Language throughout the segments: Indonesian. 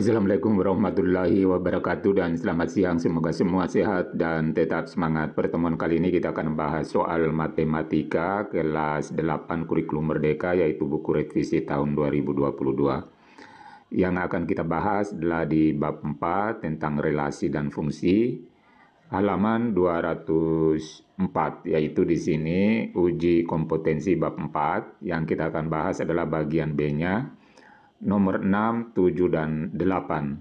Assalamualaikum warahmatullahi wabarakatuh dan selamat siang. Semoga semua sehat dan tetap semangat. Pertemuan kali ini kita akan membahas soal matematika kelas 8 kurikulum merdeka yaitu buku revisi tahun 2022. Yang akan kita bahas adalah di bab 4 tentang relasi dan fungsi halaman 204 yaitu di sini uji kompetensi bab 4 yang kita akan bahas adalah bagian B-nya nomor 6, 7, dan 8.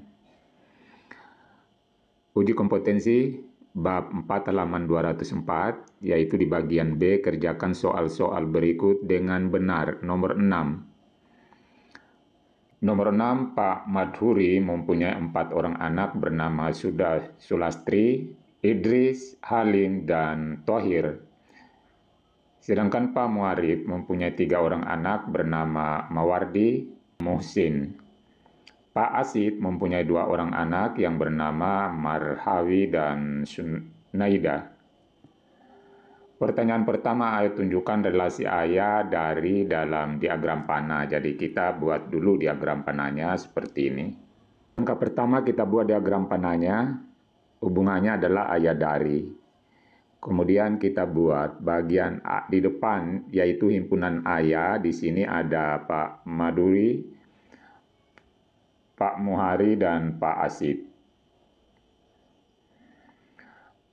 Uji kompetensi bab 4 halaman 204, yaitu di bagian B, kerjakan soal-soal berikut dengan benar. Nomor 6. Nomor 6, Pak Madhuri mempunyai empat orang anak bernama Suda Sulastri, Idris, Halim, dan Tohir. Sedangkan Pak Muarif mempunyai tiga orang anak bernama Mawardi, Muhsin. Pak Asid mempunyai dua orang anak yang bernama Marhawi dan Sunaida. Pertanyaan pertama ayat tunjukkan relasi ayah dari dalam diagram panah. Jadi kita buat dulu diagram panahnya seperti ini. Langkah pertama kita buat diagram panahnya. Hubungannya adalah ayah dari. Kemudian kita buat bagian A, di depan yaitu himpunan ayah. Di sini ada Pak Maduri, Pak Muhari dan Pak asid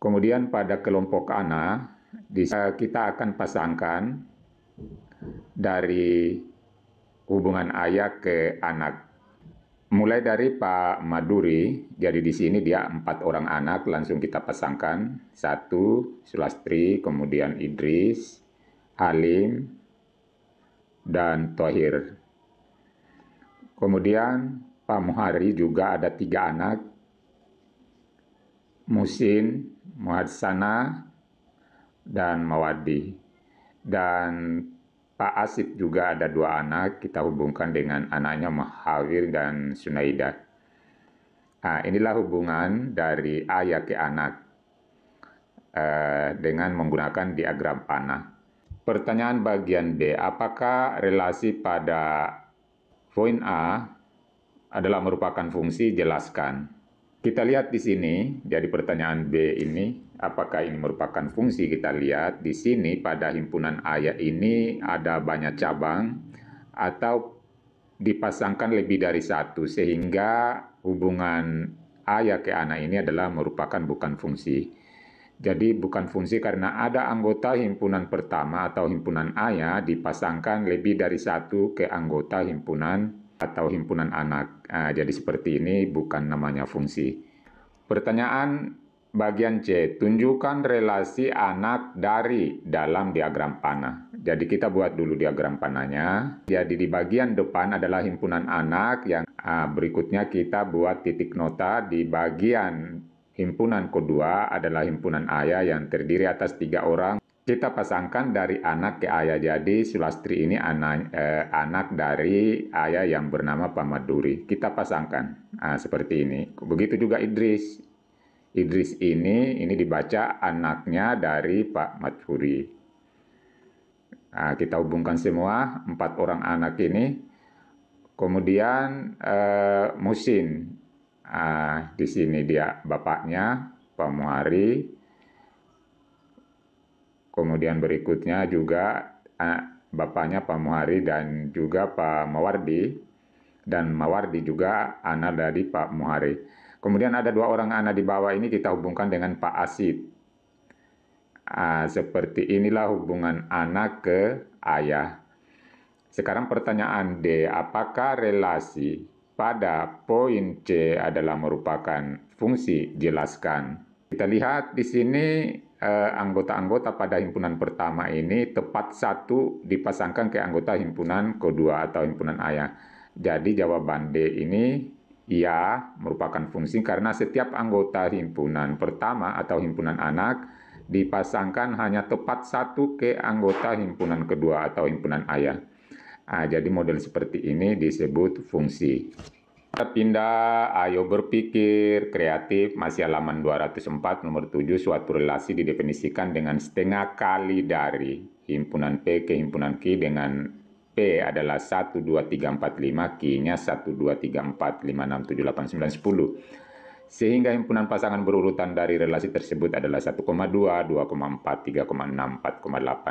Kemudian pada kelompok anak, kita akan pasangkan dari hubungan ayah ke anak. Mulai dari Pak Maduri, jadi di sini dia empat orang anak, langsung kita pasangkan. Satu, Sulastri, kemudian Idris, alim dan Tohir. Kemudian Pak Muhari juga ada tiga anak, Musin, Muhadsana, dan Mawadi. Dan Pak Asif juga ada dua anak, kita hubungkan dengan anaknya Mahawir dan Sunaida. Nah, inilah hubungan dari ayah ke anak eh, dengan menggunakan diagram panah. Pertanyaan bagian B, apakah relasi pada poin A adalah merupakan fungsi jelaskan. Kita lihat di sini, jadi pertanyaan B ini, apakah ini merupakan fungsi? Kita lihat di sini pada himpunan ayat ini ada banyak cabang atau dipasangkan lebih dari satu sehingga hubungan ayah ke anak ini adalah merupakan bukan fungsi. Jadi bukan fungsi karena ada anggota himpunan pertama atau himpunan ayah dipasangkan lebih dari satu ke anggota himpunan atau himpunan anak. Nah, jadi seperti ini bukan namanya fungsi. Pertanyaan bagian C, tunjukkan relasi anak dari dalam diagram panah. Jadi kita buat dulu diagram panahnya. Jadi di bagian depan adalah himpunan anak yang nah, berikutnya kita buat titik nota di bagian himpunan kedua adalah himpunan ayah yang terdiri atas tiga orang kita pasangkan dari anak ke ayah. Jadi Sulastri ini anak eh, anak dari ayah yang bernama Pamaduri. Kita pasangkan nah, seperti ini. Begitu juga Idris. Idris ini ini dibaca anaknya dari Pak Maturi. Nah, kita hubungkan semua empat orang anak ini. Kemudian eh, Musin. nah, di sini dia bapaknya Pak Muari. Kemudian berikutnya juga bapaknya Pak Muhari dan juga Pak Mawardi dan Mawardi juga anak dari Pak Muhari. Kemudian ada dua orang anak di bawah ini kita hubungkan dengan Pak Asid. Uh, seperti inilah hubungan anak ke ayah. Sekarang pertanyaan D, apakah relasi pada poin C adalah merupakan fungsi jelaskan? Kita lihat di sini Eh, anggota-anggota pada himpunan pertama ini tepat satu dipasangkan ke anggota himpunan kedua atau himpunan ayah. Jadi jawaban D ini ya merupakan fungsi karena setiap anggota himpunan pertama atau himpunan anak dipasangkan hanya tepat satu ke anggota himpunan kedua atau himpunan ayah. Nah, jadi model seperti ini disebut fungsi. Pindah, ayo berpikir, kreatif, masih halaman 204 nomor 7, suatu relasi didefinisikan dengan setengah kali dari himpunan P ke himpunan Q dengan P adalah 1, 2, 3, 4, 5, Q-nya 1, 2, 3, 4, 5, 6, 7, 8, 9, 10. Sehingga himpunan pasangan berurutan dari relasi tersebut adalah 1,2, 2,4, 3,6, 4,8,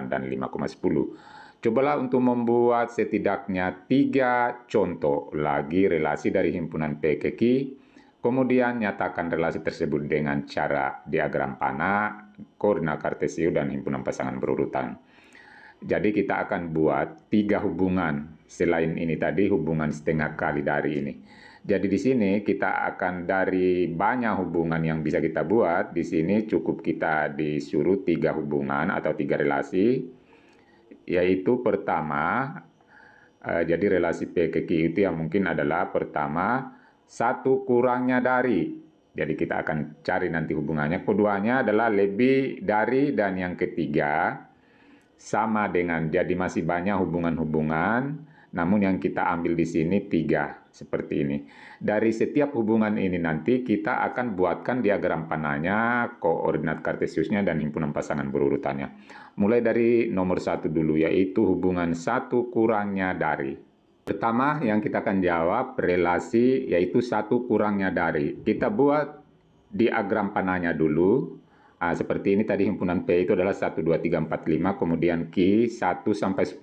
dan 5,10. Cobalah untuk membuat setidaknya tiga contoh lagi relasi dari himpunan PKK, kemudian nyatakan relasi tersebut dengan cara diagram panah, koordinat kartesio, dan himpunan pasangan berurutan. Jadi kita akan buat tiga hubungan selain ini tadi hubungan setengah kali dari ini. Jadi di sini kita akan dari banyak hubungan yang bisa kita buat, di sini cukup kita disuruh tiga hubungan atau tiga relasi yaitu pertama eh, jadi relasi P ke Q itu yang mungkin adalah pertama satu kurangnya dari. Jadi kita akan cari nanti hubungannya. Keduanya adalah lebih dari dan yang ketiga sama dengan jadi masih banyak hubungan-hubungan namun yang kita ambil di sini tiga seperti ini. Dari setiap hubungan ini nanti kita akan buatkan diagram panahnya, koordinat kartesiusnya, dan himpunan pasangan berurutannya. Mulai dari nomor satu dulu, yaitu hubungan satu kurangnya dari. Pertama yang kita akan jawab relasi yaitu satu kurangnya dari. Kita buat diagram panahnya dulu. Nah, seperti ini tadi himpunan P itu adalah 1, 2, 3, 4, 5, kemudian Q 1 sampai 10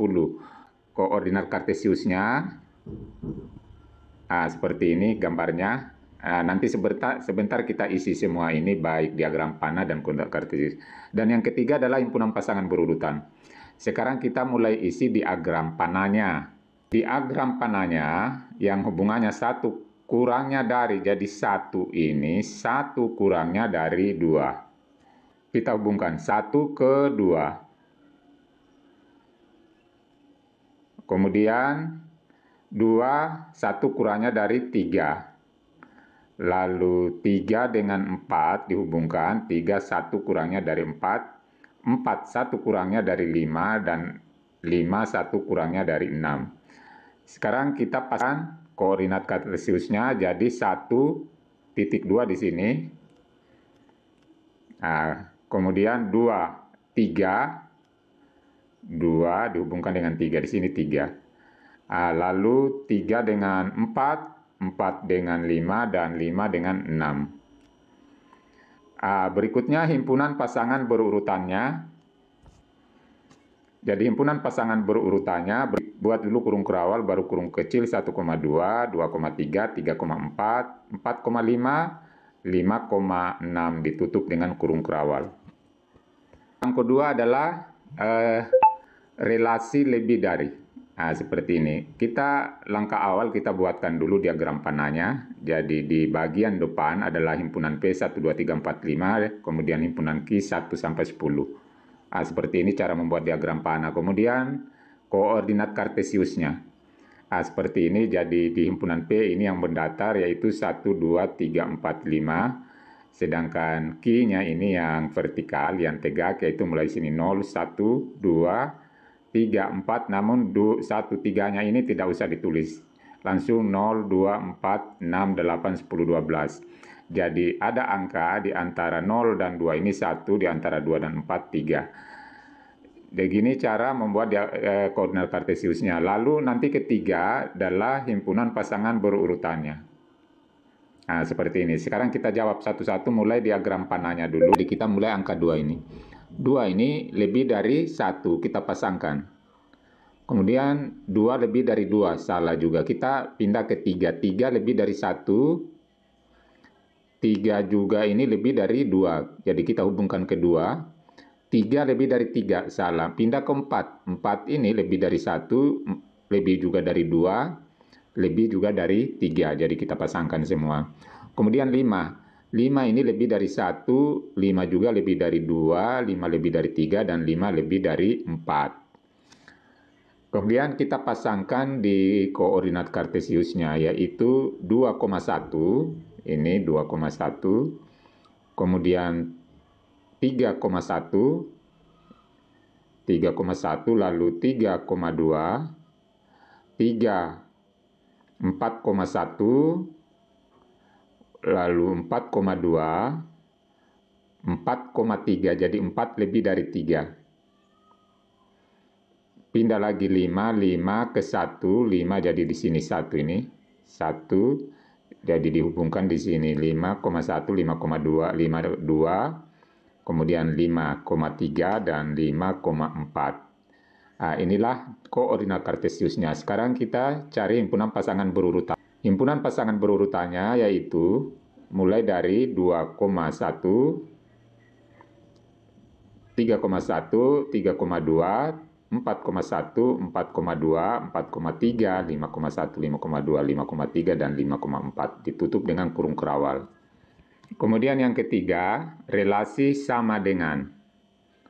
koordinat kartesiusnya. Nah, seperti ini gambarnya. Nah, nanti sebentar, sebentar kita isi semua ini baik diagram panah dan koordinat kartesius. Dan yang ketiga adalah himpunan pasangan berurutan. Sekarang kita mulai isi diagram panahnya. Diagram panahnya yang hubungannya satu kurangnya dari jadi satu ini satu kurangnya dari dua. Kita hubungkan satu ke dua. Kemudian 2, 1 kurangnya dari 3. Lalu 3 dengan 4 dihubungkan, 3, 1 kurangnya dari 4, 4, 1 kurangnya dari 5, dan 5, 1 kurangnya dari 6. Sekarang kita pasang koordinat kartesiusnya, jadi 1, titik 2 di sini. Nah, kemudian 2, 3, 2 dihubungkan dengan 3. Di sini 3. Ah, lalu 3 dengan 4, 4 dengan 5, dan 5 dengan 6. Ah, berikutnya himpunan pasangan berurutannya. Jadi himpunan pasangan berurutannya, buat dulu kurung kerawal, baru kurung kecil 1,2, 2,3, 3,4, 4,5, 5,6 ditutup dengan kurung kerawal. Yang kedua adalah eh, relasi lebih dari. Nah, seperti ini. Kita langkah awal kita buatkan dulu diagram panahnya. Jadi di bagian depan adalah himpunan P1, 2, 3, 4, 5, kemudian himpunan Q 1 sampai 10. Nah, seperti ini cara membuat diagram panah. Kemudian koordinat kartesiusnya. Nah, seperti ini jadi di himpunan P ini yang mendatar yaitu 1, 2, 3, 4, 5. Sedangkan Q-nya ini yang vertikal, yang tegak yaitu mulai sini 0, 1, 2, 3, 4, namun 1, 3-nya ini tidak usah ditulis. Langsung 0, 2, 4, 6, 8, 10, 12. Jadi ada angka di antara 0 dan 2 ini 1, di antara 2 dan 4, 3. Begini cara membuat eh, koordinat kartesiusnya. Lalu nanti ketiga adalah himpunan pasangan berurutannya. Nah, seperti ini. Sekarang kita jawab satu-satu mulai diagram panahnya dulu. Jadi kita mulai angka 2 ini dua ini lebih dari satu kita pasangkan. Kemudian dua lebih dari dua salah juga. Kita pindah ke tiga. Tiga lebih dari satu. Tiga juga ini lebih dari dua. Jadi kita hubungkan ke dua. Tiga lebih dari tiga salah. Pindah ke empat. Empat ini lebih dari satu, lebih juga dari dua, lebih juga dari tiga. Jadi kita pasangkan semua. Kemudian lima 5 ini lebih dari 1, 5 juga lebih dari 2, 5 lebih dari 3, dan 5 lebih dari 4. Kemudian kita pasangkan di koordinat kartesiusnya, yaitu 2,1, ini 2,1, kemudian 3,1, 3,1, lalu 3,2, 3, 4,1, lalu 4,2 4,3 jadi 4 lebih dari 3 pindah lagi 5 5 ke 1 5 jadi di sini 1 ini 1 jadi dihubungkan di sini 5,1 5,2 5,2 kemudian 5,3 dan 5,4 nah, inilah koordinat kartesiusnya sekarang kita cari himpunan pasangan berurutan Himpunan pasangan berurutannya yaitu mulai dari 2,1 3,1, 3,2, 4,1, 4,2, 4,3, 5,1, 5,2, 5,3, dan 5,4. Ditutup dengan kurung kerawal. Kemudian yang ketiga, relasi sama dengan.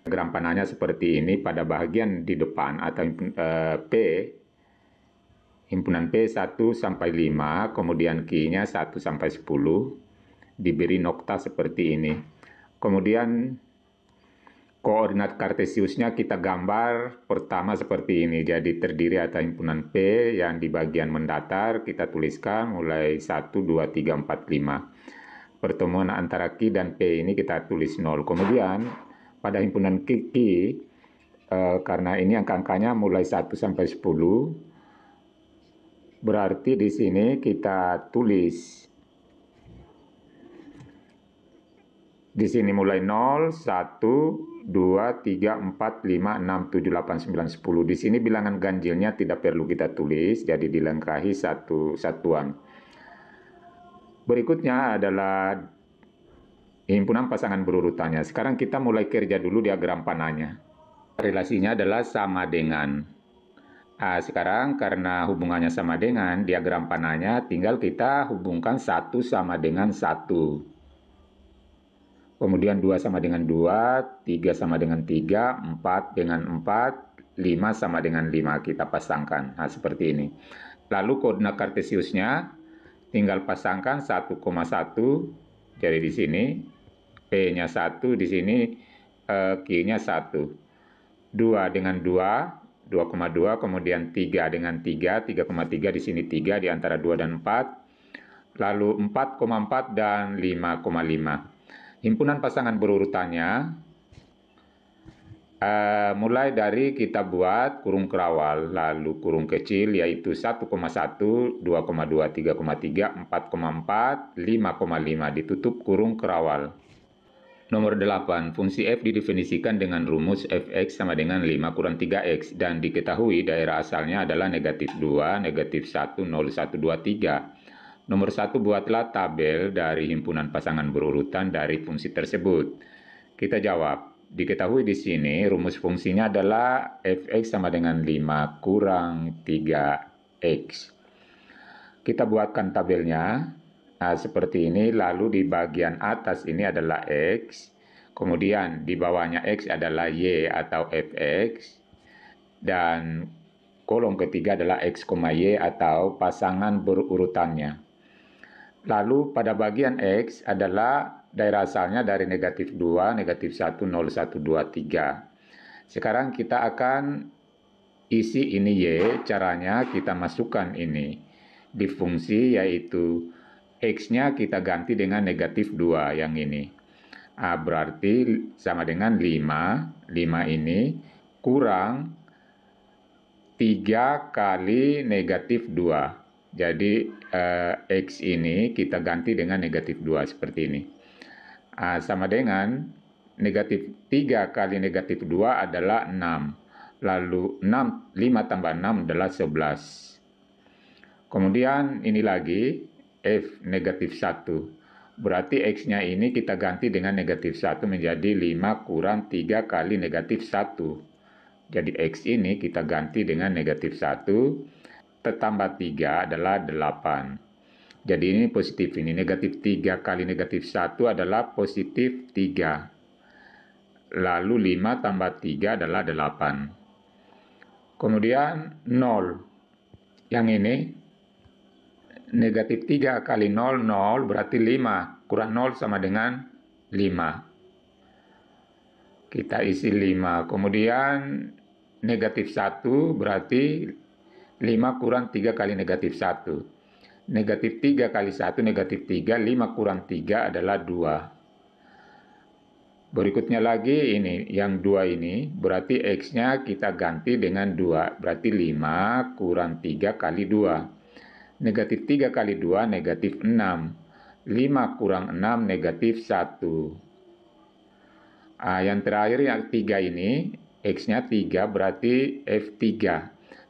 Gram panahnya seperti ini pada bagian di depan atau eh, P himpunan P 1 sampai 5, kemudian Q-nya 1 sampai 10, diberi nokta seperti ini. Kemudian koordinat kartesiusnya kita gambar pertama seperti ini. Jadi terdiri atas himpunan P yang di bagian mendatar kita tuliskan mulai 1, 2, 3, 4, 5. Pertemuan antara Q dan P ini kita tulis 0. Kemudian pada himpunan Q, eh, karena ini angka-angkanya mulai 1 sampai 10, Berarti di sini kita tulis. Di sini mulai 0, 1, 2, 3, 4, 5, 6, 7, 8, 9, 10. Di sini bilangan ganjilnya tidak perlu kita tulis, jadi dilengkahi satu satuan. Berikutnya adalah himpunan pasangan berurutannya. Sekarang kita mulai kerja dulu diagram panahnya. Relasinya adalah sama dengan Nah, sekarang karena hubungannya sama dengan diagram panahnya, tinggal kita hubungkan satu sama dengan satu. Kemudian dua sama dengan dua, tiga sama dengan 3, 4 dengan empat, lima sama dengan lima kita pasangkan. Nah, seperti ini. Lalu koordinat kartesiusnya tinggal pasangkan 1,1 jadi di sini P-nya satu di sini eh, Q-nya satu, dua dengan dua. 2,2 kemudian 3 dengan 3 3,3 di sini 3 di antara 2 dan 4 lalu 4,4 dan 5,5 himpunan pasangan berurutannya uh, mulai dari kita buat kurung kerawal lalu kurung kecil yaitu 1,1 2,2 3,3 4,4 5,5 ditutup kurung kerawal Nomor 8, fungsi f didefinisikan dengan rumus fx sama dengan 5 kurang 3x dan diketahui daerah asalnya adalah negatif 2, negatif 1, 0, 1, 2, 3. Nomor 1, buatlah tabel dari himpunan pasangan berurutan dari fungsi tersebut. Kita jawab, diketahui di sini rumus fungsinya adalah fx sama dengan 5 kurang 3x. Kita buatkan tabelnya. Nah, seperti ini. Lalu di bagian atas ini adalah X. Kemudian di bawahnya X adalah Y atau Fx. Dan kolom ketiga adalah X, Y atau pasangan berurutannya. Lalu pada bagian X adalah daerah asalnya dari negatif 2, negatif 1, 0, 1, 2, 3. Sekarang kita akan isi ini Y, caranya kita masukkan ini di fungsi yaitu X-nya kita ganti dengan negatif 2 yang ini. A berarti sama dengan 5. 5 ini kurang 3 kali negatif 2. Jadi eh, X ini kita ganti dengan negatif 2 seperti ini. A sama dengan negatif 3 kali negatif 2 adalah 6 lalu 6, 5 tambah 6 adalah 11. Kemudian ini lagi, F negatif 1. Berarti X-nya ini kita ganti dengan negatif 1 menjadi 5 kurang 3 kali negatif 1. Jadi X ini kita ganti dengan negatif 1, tertambah 3 adalah 8. Jadi ini positif ini, negatif 3 kali negatif 1 adalah positif 3. Lalu 5 tambah 3 adalah 8. Kemudian 0. Yang ini negatif 3 kali 0, 0 berarti 5. Kurang 0 sama dengan 5. Kita isi 5. Kemudian negatif 1 berarti 5 kurang 3 kali negatif 1. Negatif 3 kali 1 negatif 3, 5 kurang 3 adalah 2. Berikutnya lagi ini, yang 2 ini, berarti X-nya kita ganti dengan 2. Berarti 5 kurang 3 kali 2. Negatif 3 kali 2 negatif 6. 5 kurang 6 negatif 1. Nah, yang terakhir yang 3 ini, X-nya 3 berarti F3.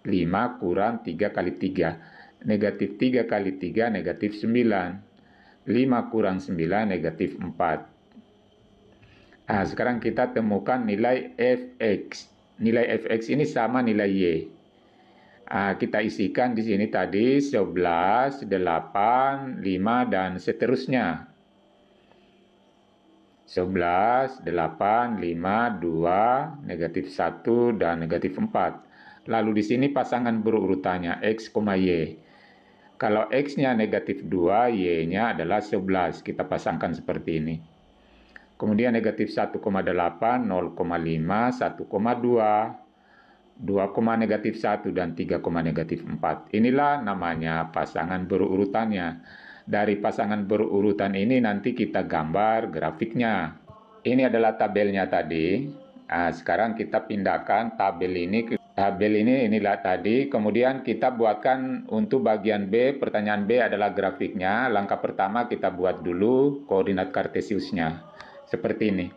5 kurang 3 kali 3. Negatif 3 kali 3 negatif 9. 5 kurang 9 negatif 4. Nah, sekarang kita temukan nilai fx. Nilai fx ini sama nilai y uh, kita isikan di sini tadi 11, 8, 5, dan seterusnya. 11, 8, 5, 2, negatif 1, dan negatif 4. Lalu di sini pasangan berurutannya X, Y. Kalau X-nya negatif 2, Y-nya adalah 11. Kita pasangkan seperti ini. Kemudian negatif 1,8, 0,5, 1,2. 2, negatif 1 dan 3, negatif 4. Inilah namanya pasangan berurutannya. Dari pasangan berurutan ini nanti kita gambar grafiknya. Ini adalah tabelnya tadi. Nah, sekarang kita pindahkan tabel ini ke tabel ini inilah tadi. Kemudian kita buatkan untuk bagian B, pertanyaan B adalah grafiknya. Langkah pertama kita buat dulu koordinat kartesiusnya. Seperti ini.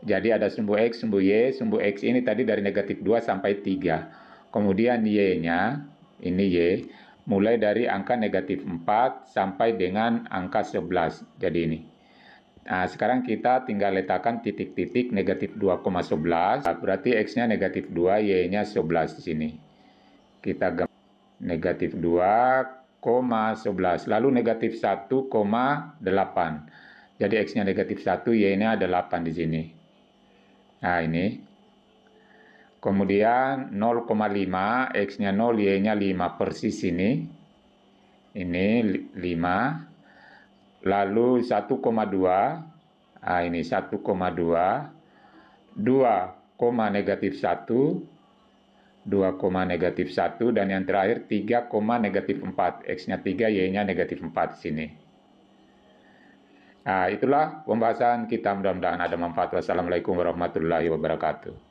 Jadi ada sumbu X, sumbu Y. Sumbu X ini tadi dari negatif 2 sampai 3. Kemudian Y-nya, ini Y, mulai dari angka negatif 4 sampai dengan angka 11. Jadi ini. Nah, sekarang kita tinggal letakkan titik-titik negatif 2,11. Berarti X-nya negatif 2, Y-nya 11 di sini. Kita gambar negatif 2,11. Lalu negatif 1,8. Jadi X-nya negatif 1, Y-nya 8 di sini. Nah ini. Kemudian 0,5, X-nya 0, Y-nya 5 persis ini. Ini 5. Lalu 1,2. Nah ini 1,2. 2, negatif 1. 2, negatif 1, dan yang terakhir 3, negatif 4. X-nya 3, Y-nya negatif 4 sini. Nah, itulah pembahasan kita. Mudah-mudahan ada manfaat. Wassalamualaikum warahmatullahi wabarakatuh.